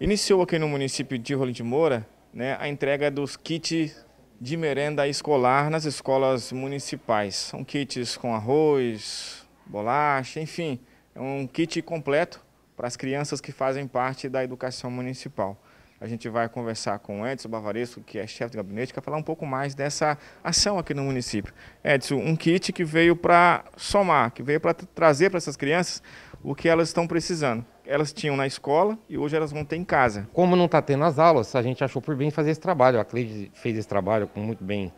Iniciou aqui no município de Rolim de Moura né, a entrega dos kits de merenda escolar nas escolas municipais. São kits com arroz, bolacha, enfim, é um kit completo para as crianças que fazem parte da educação municipal. A gente vai conversar com o Edson Bavaresco, que é chefe de gabinete, para falar um pouco mais dessa ação aqui no município. Edson, um kit que veio para somar, que veio para trazer para essas crianças o que elas estão precisando. Elas tinham na escola e hoje elas vão ter em casa. Como não está tendo as aulas, a gente achou por bem fazer esse trabalho. A Cleide fez esse trabalho com muito bem,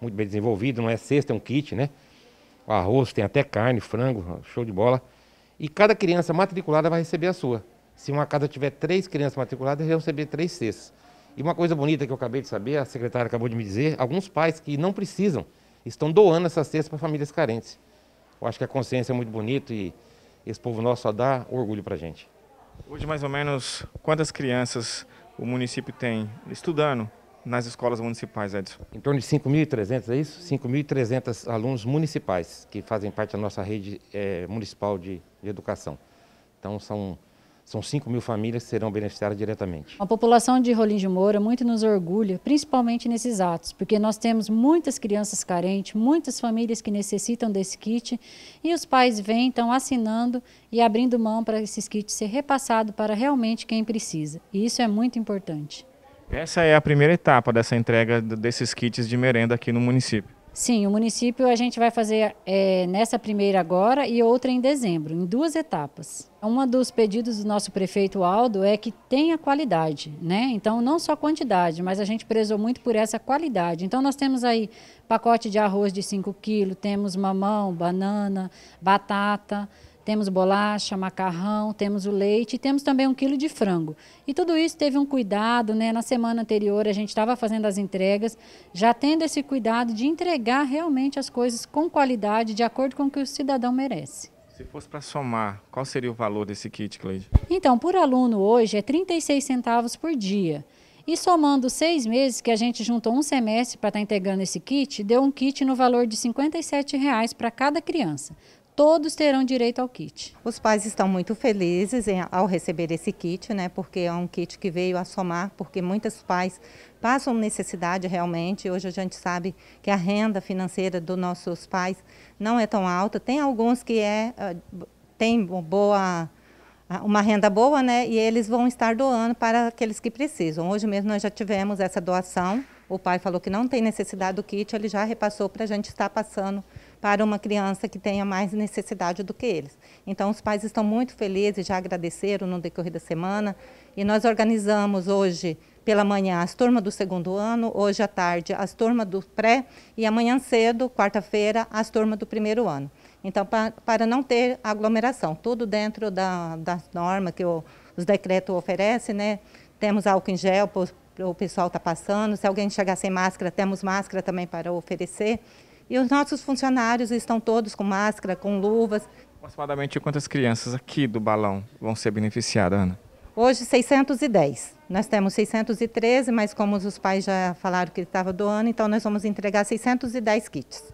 muito bem desenvolvido, não é cesta, é um kit, né? O arroz, tem até carne, frango, show de bola. E cada criança matriculada vai receber a sua. Se uma casa tiver três crianças matriculadas, eles vão receber três cestas. E uma coisa bonita que eu acabei de saber, a secretária acabou de me dizer, alguns pais que não precisam estão doando essas cestas para famílias carentes. Eu acho que a consciência é muito bonita e esse povo nosso só dá orgulho para a gente. Hoje, mais ou menos, quantas crianças o município tem estudando nas escolas municipais, Edson? Em torno de 5.300, é isso? 5.300 alunos municipais que fazem parte da nossa rede é, municipal de, de educação. Então, são são 5 mil famílias que serão beneficiadas diretamente. A população de Rolim de Moura muito nos orgulha, principalmente nesses atos, porque nós temos muitas crianças carentes, muitas famílias que necessitam desse kit e os pais vêm, então, assinando e abrindo mão para esses kits ser repassado para realmente quem precisa. E isso é muito importante. Essa é a primeira etapa dessa entrega desses kits de merenda aqui no município. Sim, o município a gente vai fazer é, nessa primeira agora e outra em dezembro, em duas etapas. Um dos pedidos do nosso prefeito Aldo é que tenha qualidade, né? Então, não só quantidade, mas a gente prezou muito por essa qualidade. Então, nós temos aí pacote de arroz de 5 quilos, temos mamão, banana, batata, temos bolacha, macarrão, temos o leite e temos também um quilo de frango. E tudo isso teve um cuidado, né? Na semana anterior a gente estava fazendo as entregas, já tendo esse cuidado de entregar realmente as coisas com qualidade, de acordo com o que o cidadão merece. Se fosse para somar, qual seria o valor desse kit, Cleide? Então, por aluno hoje é 36 centavos por dia. E somando seis meses, que a gente juntou um semestre para estar tá esse kit, deu um kit no valor de R$ reais para cada criança todos terão direito ao kit. Os pais estão muito felizes em, ao receber esse kit, né? Porque é um kit que veio a somar, porque muitos pais passam necessidade realmente. Hoje a gente sabe que a renda financeira dos nossos pais não é tão alta. Tem alguns que é ah, tem boa ah, uma renda boa, né? E eles vão estar doando para aqueles que precisam. Hoje mesmo nós já tivemos essa doação. O pai falou que não tem necessidade do kit, ele já repassou para a gente estar tá passando para uma criança que tenha mais necessidade do que eles. Então, os pais estão muito felizes, já agradeceram no decorrer da semana. E nós organizamos hoje pela manhã as turmas do segundo ano, hoje à tarde as turmas do pré e amanhã cedo, quarta-feira, as turmas do primeiro ano. Então, pra, para não ter aglomeração, tudo dentro da, da norma que o, os decretos oferecem, né? Temos álcool em gel, o pessoal está passando. Se alguém chegar sem máscara, temos máscara também para oferecer. E os nossos funcionários estão todos com máscara, com luvas. Aproximadamente quantas crianças aqui do balão vão ser beneficiadas, Ana? Hoje 610. Nós temos 613, mas como os pais já falaram que estava doando, então nós vamos entregar 610 kits.